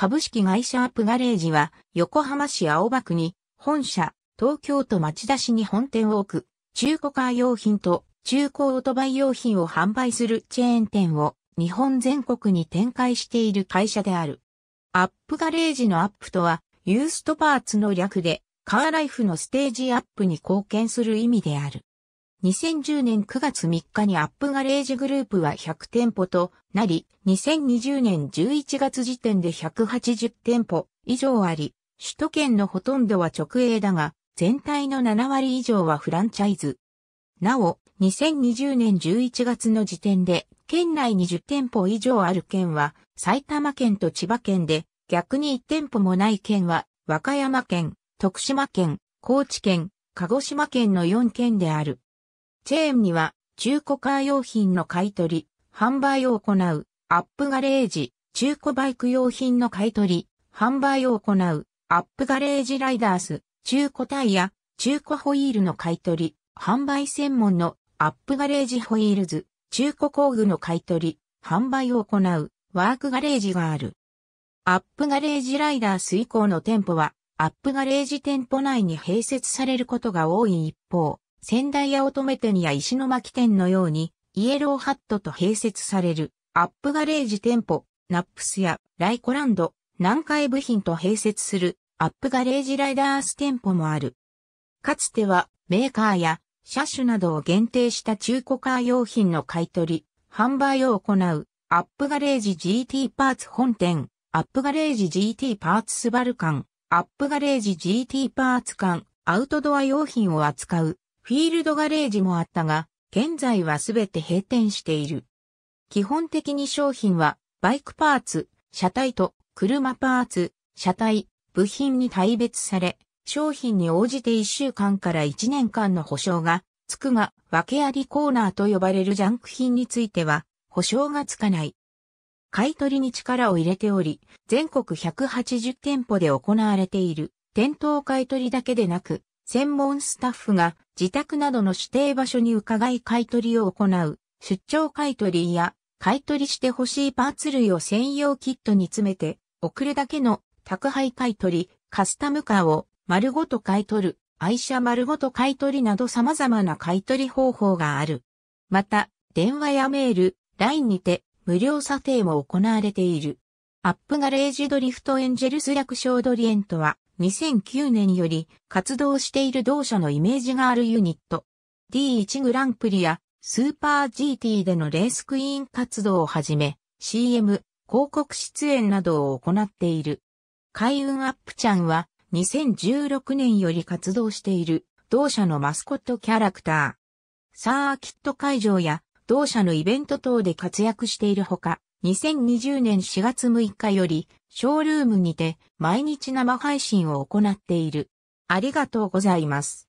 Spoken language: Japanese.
株式会社アップガレージは、横浜市青葉区に本社、東京都町田市に本店を置く、中古カー用品と中古オートバイ用品を販売するチェーン店を日本全国に展開している会社である。アップガレージのアップとは、ユーストパーツの略で、カーライフのステージアップに貢献する意味である。2010年9月3日にアップガレージグループは100店舗となり、2020年11月時点で180店舗以上あり、首都圏のほとんどは直営だが、全体の7割以上はフランチャイズ。なお、2020年11月の時点で、県内20店舗以上ある県は、埼玉県と千葉県で、逆に1店舗もない県は、和歌山県、徳島県、高知県、鹿児島県の4県である。チェーンには中古カー用品の買取、販売を行う、アップガレージ、中古バイク用品の買取、販売を行う、アップガレージライダース、中古タイヤ、中古ホイールの買取、販売専門のアップガレージホイールズ、中古工具の買取、販売を行う、ワークガレージがある。アップガレージライダース以降の店舗は、アップガレージ店舗内に併設されることが多い一方、仙台や乙女店や石巻店のように、イエローハットと併設される、アップガレージ店舗、ナップスやライコランド、南海部品と併設する、アップガレージライダース店舗もある。かつては、メーカーや、車種などを限定した中古カー用品の買取、販売を行う、アップガレージ GT パーツ本店、アップガレージ GT パーツスバル館、アップガレージ GT パーツ館、アウトドア用品を扱う、フィールドガレージもあったが、現在はすべて閉店している。基本的に商品は、バイクパーツ、車体と車パーツ、車体、部品に大別され、商品に応じて1週間から1年間の保証がつくが、訳ありコーナーと呼ばれるジャンク品については、保証がつかない。買取に力を入れており、全国180店舗で行われている、店頭買取だけでなく、専門スタッフが自宅などの指定場所に伺い買取を行う、出張買取や買取してほしいパーツ類を専用キットに詰めて、送るだけの宅配買取、カスタムカーを丸ごと買い取る、愛車丸ごと買い取りなど様々な買取方法がある。また、電話やメール、LINE にて無料査定も行われている。アップガレージドリフトエンジェルス略称ドリエンとは、2009年より活動している同社のイメージがあるユニット。D1 グランプリやスーパー GT でのレースクイーン活動をはじめ、CM、広告出演などを行っている。海運アップちゃんは2016年より活動している同社のマスコットキャラクター。サーキット会場や同社のイベント等で活躍しているほか、2020年4月6日より、ショールームにて毎日生配信を行っている。ありがとうございます。